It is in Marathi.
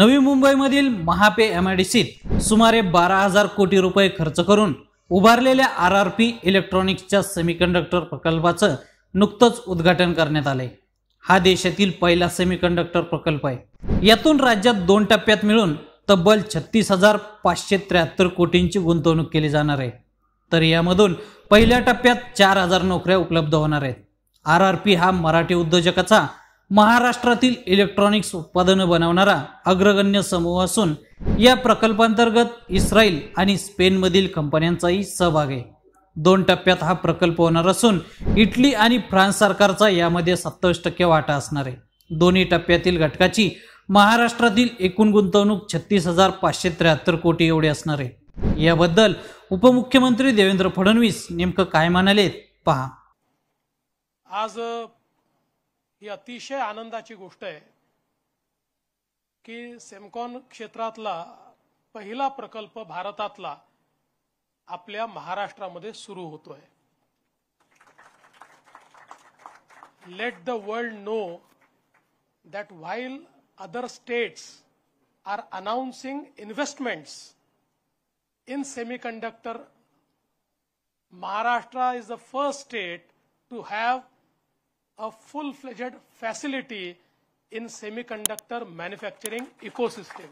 नवी मुंबईमधील महापे एम आय डी सीत सुमारे बारा हजार कोटी रुपये खर्च करून उभारलेल्या आर आर पी इलेक्ट्रॉनिक्सच्या सेमीकंडक्टर प्रकल्पाचं नुकतंच उद्घाटन करण्यात आलंय हा देशातील पहिला सेमीकंडक्टर प्रकल्प आहे यातून राज्यात दोन टप्प्यात मिळून तब्बल छत्तीस हजार पाचशे त्र्याहत्तर कोटींची गुंतवणूक केली जाणार आहे तर यामधून पहिल्या टप्प्यात चार हजार नोकऱ्या उपलब्ध होणार आहेत आर आर पी हा मराठी उद्योजकाचा महाराष्ट्रातील इलेक्ट्रॉनिक्स उत्पादनं बनवणारा अग्रगण्य समूह असून या प्रकल्पांतर्गत इस्रायल आणि स्पेनमधील कंपन्यांचाही सहभाग आहे दोन टप्प्यात हा प्रकल्प होणार असून इटली आणि फ्रान्स सरकारचा यामध्ये सत्तावीस टक्के वाटा असणार आहे दोन्ही टप्प्यातील घटकाची महाराष्ट्रातील एकूण गुंतवणूक छत्तीस हजार पाचशे त्र्याहत्तर कोटी एवढी असणार आहे याबद्दल उपमुख्यमंत्री देवेंद्र फडणवीस नेमकं काय म्हणाले पहा आज ही अतिशय आनंदाची गोष्ट आहे की सेमकॉन क्षेत्रातला पहिला प्रकल्प भारतातला आपल्या महाराष्ट्रामध्ये सुरू होतोय let the world know that while other states are announcing investments in semiconductor Maharashtra is the first state to have a full-fledged facility in semiconductor manufacturing ecosystem.